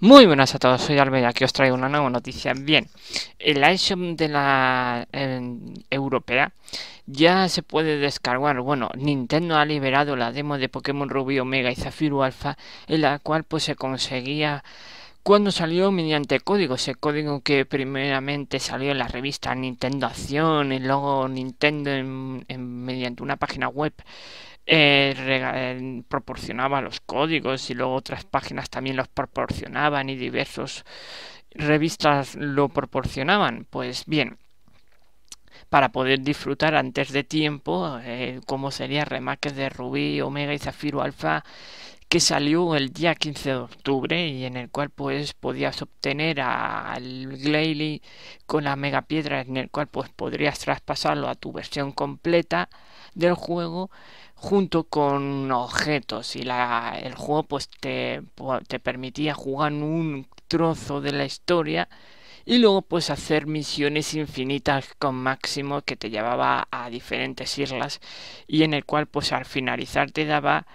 Muy buenas a todos, soy Albert que aquí os traigo una nueva noticia. Bien, el de la eh, europea ya se puede descargar. Bueno, Nintendo ha liberado la demo de Pokémon ruby Omega y Zafiro Alpha, en la cual pues se conseguía cuando salió mediante código, ese código que primeramente salió en la revista Nintendo Acción, y luego Nintendo en mediante una página web eh, eh, proporcionaba los códigos y luego otras páginas también los proporcionaban y diversos revistas lo proporcionaban. Pues bien, para poder disfrutar antes de tiempo, eh, como sería Remaques de Rubí, Omega y Zafiro Alfa, salió el día 15 de octubre y en el cual pues podías obtener al Glalie con la mega piedra en el cual pues podrías traspasarlo a tu versión completa del juego junto con objetos y la, el juego pues te, te permitía jugar un trozo de la historia y luego pues hacer misiones infinitas con Máximo que te llevaba a diferentes islas y en el cual pues al finalizar te daba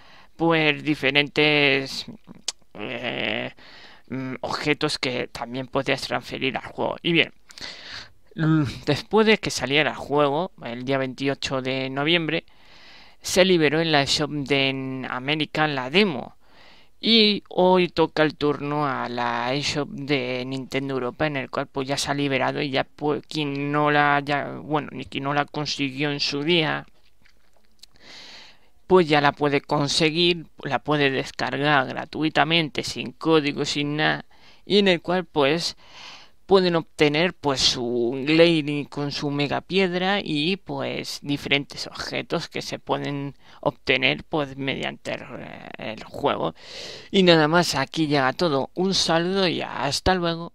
pues diferentes eh, mm, objetos que también podías transferir al juego. Y bien, después de que saliera el juego, el día 28 de noviembre, se liberó en la shop de América la demo. Y hoy toca el turno a la eShop de Nintendo Europa, en el cual pues ya se ha liberado y ya pues quien no la ya, bueno, ni quien no la consiguió en su día, pues ya la puede conseguir, la puede descargar gratuitamente, sin código, sin nada, y en el cual pues pueden obtener pues su lady con su mega piedra y pues diferentes objetos que se pueden obtener pues mediante eh, el juego. Y nada más, aquí llega todo. Un saludo y hasta luego.